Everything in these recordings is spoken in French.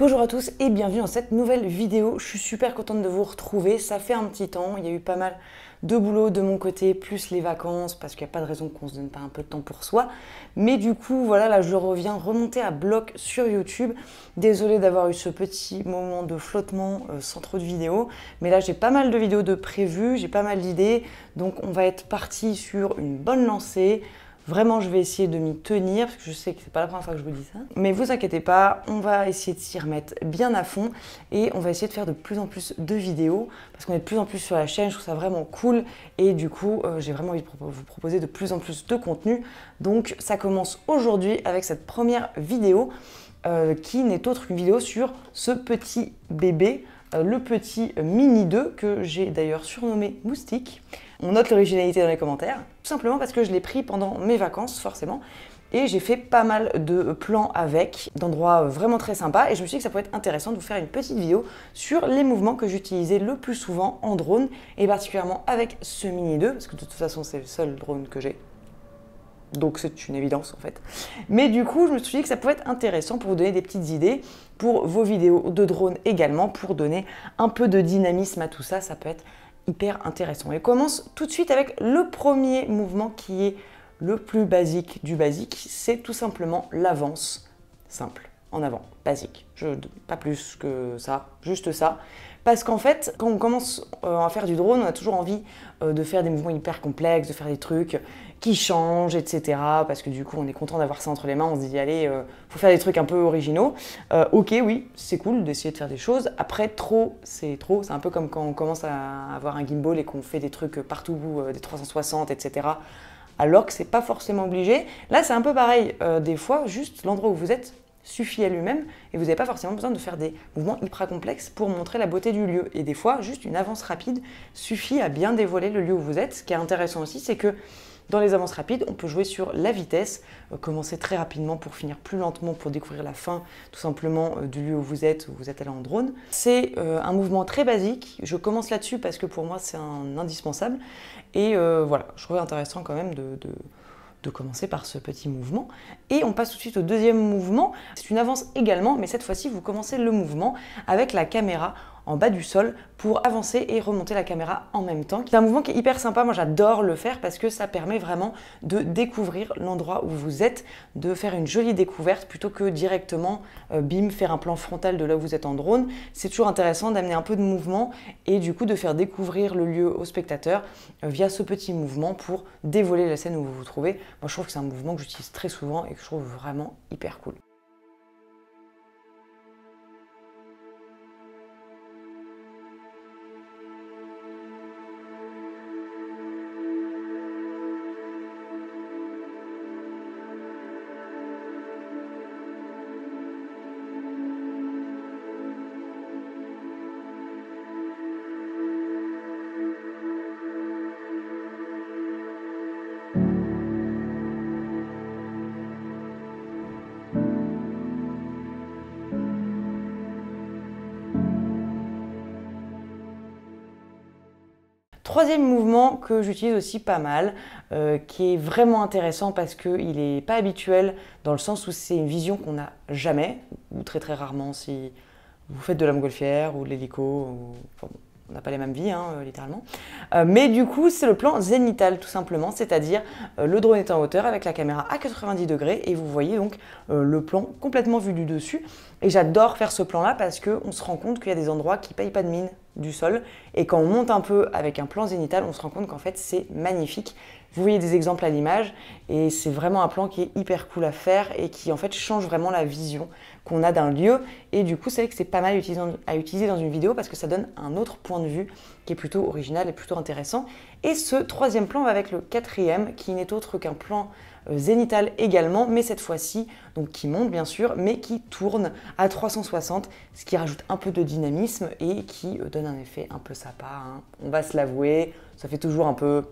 Bonjour à tous et bienvenue dans cette nouvelle vidéo. Je suis super contente de vous retrouver. Ça fait un petit temps, il y a eu pas mal de boulot de mon côté, plus les vacances, parce qu'il n'y a pas de raison qu'on se donne pas un peu de temps pour soi. Mais du coup, voilà, là je reviens remonter à bloc sur YouTube. Désolée d'avoir eu ce petit moment de flottement euh, sans trop de vidéos. Mais là j'ai pas mal de vidéos de prévues, j'ai pas mal d'idées. Donc on va être parti sur une bonne lancée. Vraiment, je vais essayer de m'y tenir, parce que je sais que c'est pas la première fois que je vous dis ça. Mais vous inquiétez pas, on va essayer de s'y remettre bien à fond et on va essayer de faire de plus en plus de vidéos, parce qu'on est de plus en plus sur la chaîne, je trouve ça vraiment cool. Et du coup, euh, j'ai vraiment envie de vous proposer de plus en plus de contenu. Donc ça commence aujourd'hui avec cette première vidéo, euh, qui n'est autre qu'une vidéo sur ce petit bébé, euh, le petit mini 2, que j'ai d'ailleurs surnommé Moustique. On note l'originalité dans les commentaires, tout simplement parce que je l'ai pris pendant mes vacances, forcément. Et j'ai fait pas mal de plans avec, d'endroits euh, vraiment très sympas. Et je me suis dit que ça pourrait être intéressant de vous faire une petite vidéo sur les mouvements que j'utilisais le plus souvent en drone, et particulièrement avec ce Mini 2, parce que de toute façon c'est le seul drone que j'ai. Donc c'est une évidence en fait. Mais du coup, je me suis dit que ça pouvait être intéressant pour vous donner des petites idées pour vos vidéos de drone également, pour donner un peu de dynamisme à tout ça. Ça peut être hyper intéressant. Et commence tout de suite avec le premier mouvement qui est le plus basique du basique, c'est tout simplement l'avance simple en avant, basique. Je, pas plus que ça, juste ça. Parce qu'en fait, quand on commence euh, à faire du drone, on a toujours envie euh, de faire des mouvements hyper complexes, de faire des trucs qui changent, etc. Parce que du coup, on est content d'avoir ça entre les mains. On se dit, allez, euh, faut faire des trucs un peu originaux. ok, oui, c'est cool d'essayer de faire des choses. Après, trop, c'est trop. C'est un peu comme quand on commence à avoir un gimbal et qu'on fait des trucs partout, des 360, etc. Alors que c'est pas forcément obligé. Là, c'est un peu pareil. des fois, juste l'endroit où vous êtes, suffit à lui-même et vous n'avez pas forcément besoin de faire des mouvements hyper complexes pour montrer la beauté du lieu. Et des fois, juste une avance rapide suffit à bien dévoiler le lieu où vous êtes. Ce qui est intéressant aussi, c'est que dans les avances rapides, on peut jouer sur la vitesse, euh, commencer très rapidement pour finir plus lentement pour découvrir la fin tout simplement euh, du lieu où vous êtes, où vous êtes allé en drone. C'est euh, un mouvement très basique, je commence là-dessus parce que pour moi c'est un indispensable et voilà, je trouvais intéressant quand même de de commencer par ce petit mouvement. Et on passe tout de suite au deuxième mouvement. C'est une avance également, mais cette fois-ci, vous commencez le mouvement avec la caméra en bas du sol pour avancer et remonter la caméra en même temps. C'est un mouvement qui est hyper sympa, moi j'adore le faire parce que ça permet vraiment de découvrir l'endroit où vous êtes, de faire une jolie découverte plutôt que directement, euh, bim, faire un plan frontal de là où vous êtes en drone. C'est toujours intéressant d'amener un peu de mouvement et du coup de faire découvrir le lieu au spectateur euh, via ce petit mouvement pour dévoiler la scène où vous vous trouvez. Moi je trouve que c'est un mouvement que j'utilise très souvent et que je trouve vraiment hyper cool. Troisième mouvement que j'utilise aussi pas mal, euh, qui est vraiment intéressant parce qu'il n'est pas habituel dans le sens où c'est une vision qu'on n'a jamais, ou très très rarement si vous faites de l'homme golfière ou de l'hélico, on n'a pas les mêmes vies, hein, euh, littéralement. Euh, mais du coup, c'est le plan zénital, tout simplement, c'est-à-dire le drone est en hauteur avec la caméra à 90 degrés et vous voyez donc le plan complètement vu du dessus. Et j'adore faire ce plan-là parce qu'on se rend compte qu'il y a des endroits qui ne payent pas de mine du sol. Et quand on monte un peu avec un plan zénithal on se rend compte qu'en fait c'est magnifique. Vous voyez des exemples à l'image et c'est vraiment un plan qui est hyper cool à faire et qui en fait change vraiment la vision qu'on a d'un lieu. Et du coup, c'est vrai que c'est pas mal à utiliser dans une vidéo parce que ça donne un autre point de vue qui est plutôt original et plutôt intéressant. Et ce troisième plan va avec le quatrième qui n'est autre qu'un plan euh, zénithal également, mais cette fois-ci, donc qui monte bien sûr, mais qui tourne à 360, ce qui rajoute un peu de dynamisme et qui euh, donne un effet un peu sympa. Hein. On va se l'avouer, ça fait toujours un peu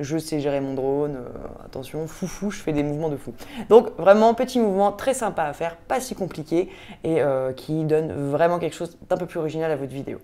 je sais gérer mon drone, euh, attention, foufou, je fais des mouvements de fou. Donc vraiment, petit mouvement très sympa à faire, pas si compliqué, et qui donne vraiment quelque chose d'un peu plus original à votre vidéo.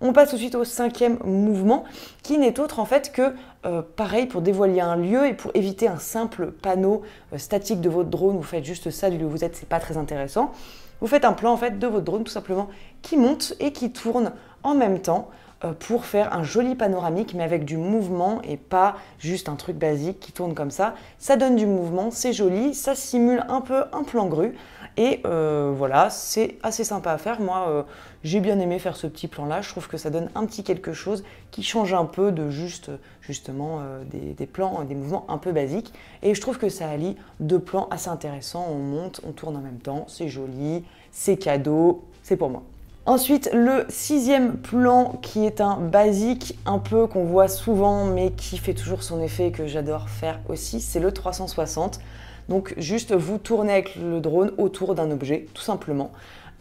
On passe tout de suite au cinquième mouvement, qui n'est autre en fait que, euh, pareil, pour dévoiler un lieu et pour éviter un simple panneau euh, statique de votre drone, vous faites juste ça du lieu où vous êtes, c'est pas très intéressant. Vous faites un plan en fait de votre drone tout simplement qui monte et qui tourne en même temps euh, pour faire un joli panoramique mais avec du mouvement et pas juste un truc basique qui tourne comme ça. Ça donne du mouvement, c'est joli, ça simule un peu un plan grue. Et euh, voilà, c'est assez sympa à faire. Moi, euh, j'ai bien aimé faire ce petit plan-là. Je trouve que ça donne un petit quelque chose qui change un peu de juste, justement, euh, des, des, plans, des mouvements un peu basiques. Et je trouve que ça allie deux plans assez intéressants. On monte, on tourne en même temps. C'est joli, c'est cadeau, c'est pour moi. Ensuite, le sixième plan qui est un basique, un peu qu'on voit souvent, mais qui fait toujours son effet et que j'adore faire aussi, c'est le 360. Donc juste vous tournez avec le drone autour d'un objet, tout simplement.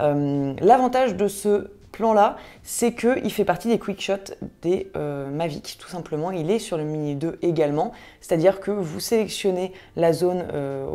Euh, l'avantage de ce plan-là, c'est qu'il fait partie des quick shots des euh, Mavic, tout simplement. Il est sur le Mini 2 également, c'est-à-dire que vous sélectionnez la zone euh,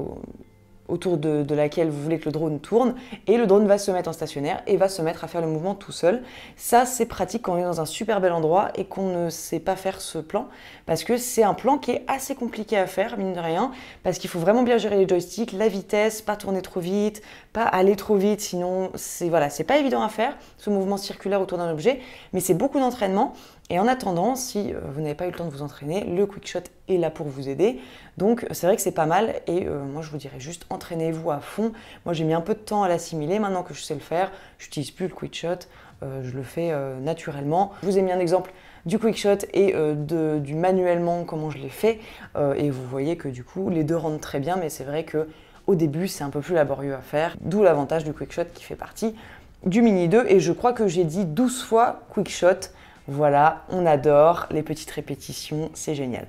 autour de, laquelle vous voulez que le drone tourne, et le drone va se mettre en stationnaire et va se mettre à faire le mouvement tout seul. Ça, c'est pratique quand on est dans un super bel endroit et qu'on ne sait pas faire ce plan, parce que c'est un plan qui est assez compliqué à faire, mine de rien, parce qu'il faut vraiment bien gérer les joysticks, la vitesse, pas tourner trop vite, pas aller trop vite, sinon c'est voilà, c'est pas évident à faire, ce mouvement circulaire autour d'un objet, mais c'est beaucoup d'entraînement et en attendant, si euh, vous n'avez pas eu le temps de vous entraîner, le quick shot est là pour vous aider. Donc c'est vrai que c'est pas mal et euh, moi je vous dirais juste entraînez-vous à fond. Moi j'ai mis un peu de temps à l'assimiler, maintenant que je sais le faire, je n'utilise plus le quick shot, euh, je le fais naturellement. Je vous ai mis un exemple du quick shot et du manuellement comment je l'ai fait et vous voyez que du coup les deux rendent très bien mais c'est vrai que au début c'est un peu plus laborieux à faire, d'où l'avantage du quick shot qui fait partie du mini 2 et je crois que j'ai dit 12 fois quick shot voilà, on adore les petites répétitions, c'est génial.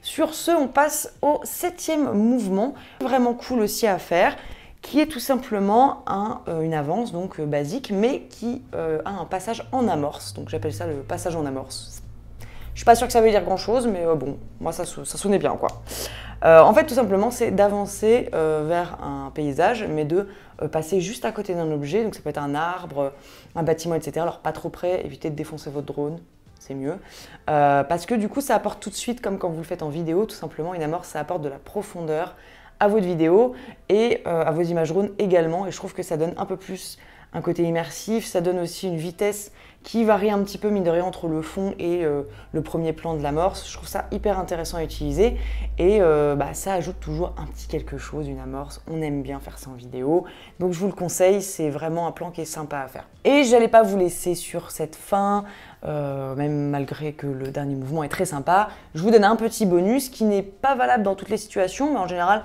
Sur ce, on passe au septième mouvement, vraiment cool aussi à faire, qui est tout simplement euh, une avance donc euh, basique, mais qui euh, a un passage en amorce. Donc j'appelle ça le passage en amorce. Je suis pas sûre que ça veut dire grand chose, mais bon, moi ça, ça, sonnait bien quoi. en fait, tout simplement, c'est d'avancer vers un paysage, mais de euh, passer juste à côté d'un objet, donc ça peut être un arbre, un bâtiment, etc. Alors pas trop près, évitez de défoncer votre drone, c'est mieux. Euh, parce que du coup, ça apporte tout de suite, comme quand vous le faites en vidéo, tout simplement, une amorce, ça apporte de la profondeur à votre vidéo et euh, à vos images drones également. Et je trouve que ça donne un peu plus un côté immersif, ça donne aussi une vitesse qui varie un petit peu, mine de rien, entre le fond et euh, le premier plan de l'amorce. Je trouve ça hyper intéressant à utiliser et euh, bah, ça ajoute toujours un petit quelque chose, une amorce. On aime bien faire ça en vidéo, donc je vous le conseille, c'est vraiment un plan qui est sympa à faire. Et je n'allais pas vous laisser sur cette fin, euh, même malgré que le dernier mouvement est très sympa. Je vous donne un petit bonus qui n'est pas valable dans toutes les situations, mais en général,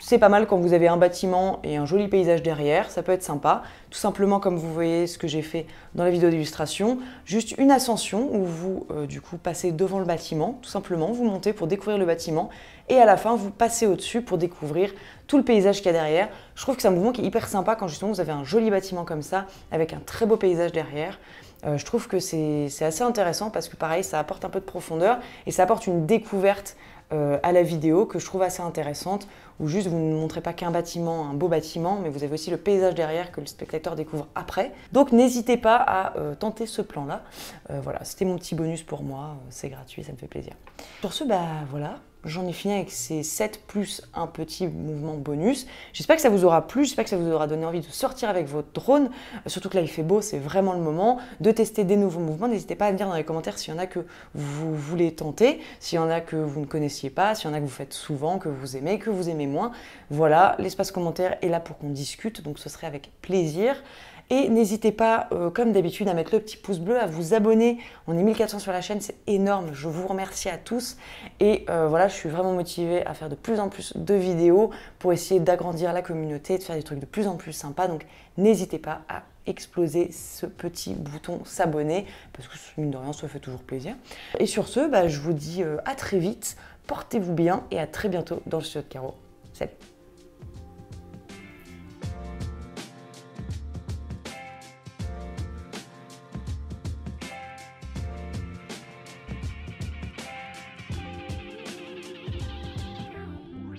c'est pas mal quand vous avez un bâtiment et un joli paysage derrière, ça peut être sympa. Tout simplement comme vous voyez ce que j'ai fait dans la vidéo d'illustration, juste une ascension où vous euh, du coup passez devant le bâtiment, tout simplement, vous montez pour découvrir le bâtiment et à la fin vous passez au-dessus pour découvrir tout le paysage qu'il y a derrière. Je trouve que c'est un mouvement qui est hyper sympa quand justement vous avez un joli bâtiment comme ça avec un très beau paysage derrière. Euh, je trouve que c'est assez intéressant parce que pareil, ça apporte un peu de profondeur et ça apporte une découverte euh, à la vidéo que je trouve assez intéressante, où juste vous ne montrez pas qu'un bâtiment, un beau bâtiment, mais vous avez aussi le paysage derrière que le spectateur découvre après. Donc n'hésitez pas à euh, tenter ce plan-là. Euh, voilà, c'était mon petit bonus pour moi, c'est gratuit, ça me fait plaisir. Sur ce, bah voilà, j'en ai fini avec ces 7 plus un petit mouvement bonus. J'espère que ça vous aura plu, j'espère que ça vous aura donné envie de sortir avec votre drone. Euh, surtout que là il fait beau, c'est vraiment le moment de tester des nouveaux mouvements. N'hésitez pas à me dire dans les commentaires s'il y en a que vous voulez tenter, s'il y en a que vous ne connaissiez pas, s'il y en a que vous faites souvent, que vous aimez, que vous aimez moins. Voilà, l'espace commentaire est là pour qu'on discute, donc ce serait avec plaisir. Et n'hésitez pas, euh, comme d'habitude, à mettre le petit pouce bleu, à vous abonner. On est 1400 sur la chaîne, c'est énorme. Je vous remercie à tous. Et euh, voilà, je suis vraiment motivée à faire de plus en plus de vidéos pour essayer d'agrandir la communauté, de faire des trucs de plus en plus sympas. Donc n'hésitez pas à exploser ce petit bouton s'abonner, parce que mine de rien, ça fait toujours plaisir. Et sur ce, bah, je vous dis euh, à très vite, portez-vous bien et à très bientôt dans le studio de Caro. Salut